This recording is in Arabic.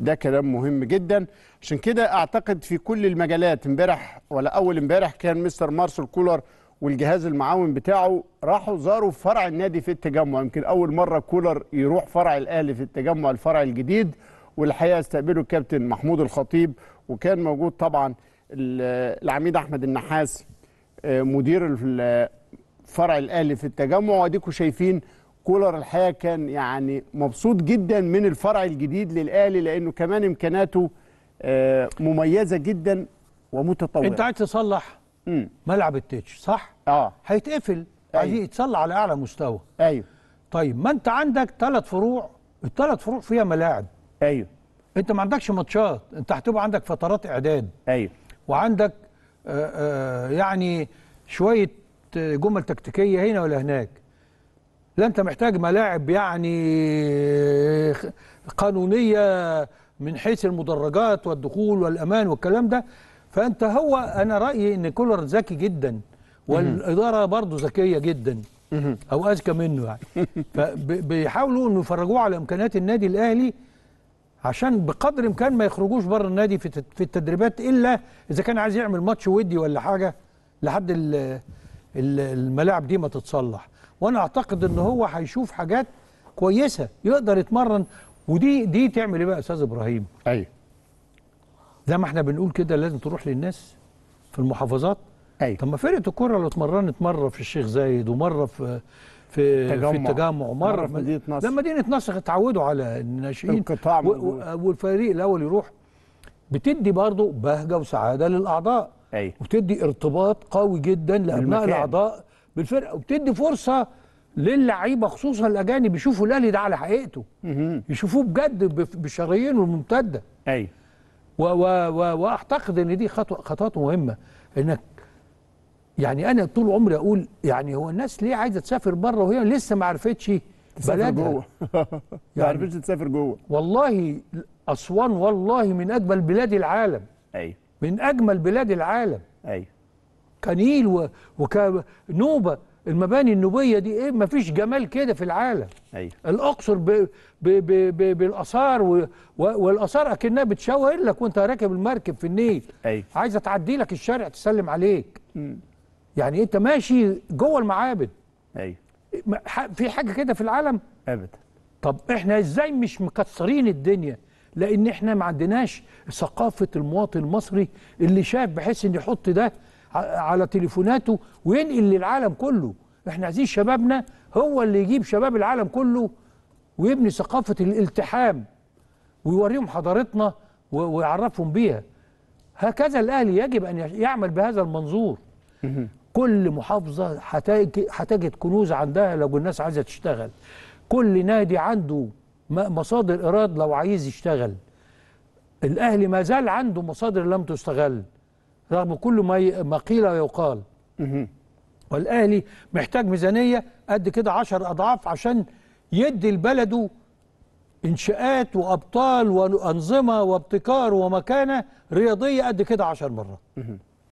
ده كلام مهم جدا عشان كده اعتقد في كل المجالات امبارح ولا اول امبارح كان مستر مارسل كولر والجهاز المعاون بتاعه راحوا زاروا فرع النادي في التجمع يمكن اول مره كولر يروح فرع الاهلي في التجمع الفرع الجديد والحقيقه استقبله الكابتن محمود الخطيب وكان موجود طبعا العميد احمد النحاس آه، مدير فرع الاهلي في التجمع واديكم شايفين كولر الحقيقه كان يعني مبسوط جدا من الفرع الجديد للاهلي لانه كمان امكاناته آه، مميزه جدا ومتطوره انت عايز تصلح مم. ملعب التتش صح اه هيتقفل أيوه. عايز يتصلح على اعلى مستوى ايوه طيب ما انت عندك ثلاث فروع الثلاث فروع فيها ملاعب ايوه انت ما عندكش ماتشات انت هتبقى عندك فترات اعداد ايوه وعندك آآ آه، آآ آه، يعني شويه جمل تكتيكيه هنا ولا هناك لا انت محتاج ملاعب يعني قانونيه من حيث المدرجات والدخول والامان والكلام ده فانت هو انا رايي ان كولر ذكي جدا والاداره برضه ذكيه جدا او اذكى منه يعني فبيحاولوا انه يفرجوه على امكانيات النادي الاهلي عشان بقدر امكان ما يخرجوش بره النادي في التدريبات الا اذا كان عايز يعمل ماتش ودي ولا حاجه لحد الملاعب دي ما تتصلح وانا اعتقد ان هو هيشوف حاجات كويسه يقدر يتمرن ودي دي تعمل ايه بقى يا استاذ ابراهيم ايوه زي ما احنا بنقول كده لازم تروح للناس في المحافظات ايوه طب ما فرقه الكوره لو اتمرنت مره في الشيخ زايد ومره في في التجمع. في التجمع مره, في مدينه نصر لما مدينه نصر اتعودوا على الناشئين القطاع والفريق الاول يروح بتدي برضه بهجه وسعاده للاعضاء أي. أيوه. وتدي ارتباط قوي جدا لابناء الاعضاء بالفرقه وبتدي فرصه للعيبه خصوصا الاجانب يشوفوا الاهلي ده على حقيقته يشوفوه بجد بشرايينه الممتده ايوه واعتقد ان دي خطوه خطوات مهمه انك يعني انا طول عمري اقول يعني هو الناس ليه عايزه تسافر بره وهي لسه ما عرفتش بلدها جوه ما يعني عرفتش تسافر جوه والله اسوان والله من اجمل بلاد العالم ايوه من اجمل بلاد العالم ايوه كنيل وكنوبه المباني النوبيه دي ايه ما فيش جمال كده في العالم أيوة. الاقصر بـ بـ بـ بـ بالاثار و والاثار اكنها بتشوه لك وانت راكب المركب في النيل أيوة. عايزه تعدي لك الشارع تسلم عليك م. يعني انت ماشي جوه المعابد ايوه في حاجه كده في العالم ابدا طب احنا ازاي مش مكسرين الدنيا لان احنا ما عندناش ثقافه المواطن المصري اللي شاف بحيث ان يحط ده على تليفوناته وينقل للعالم كله احنا عايزين شبابنا هو اللي يجيب شباب العالم كله ويبني ثقافة الالتحام ويوريهم حضارتنا ويعرفهم بيها هكذا الأهلي يجب أن يعمل بهذا المنظور كل محافظة هتجد كنوز عندها لو الناس عايزة تشتغل كل نادي عنده مصادر إيراد لو عايز يشتغل الأهلي ما زال عنده مصادر لم تستغل رغم كل ما ما قيل ويقال والاهلي محتاج ميزانيه قد كده 10 اضعاف عشان يدي لبلده انشاءات وابطال وانظمه وابتكار ومكانه رياضيه قد كده 10 مرات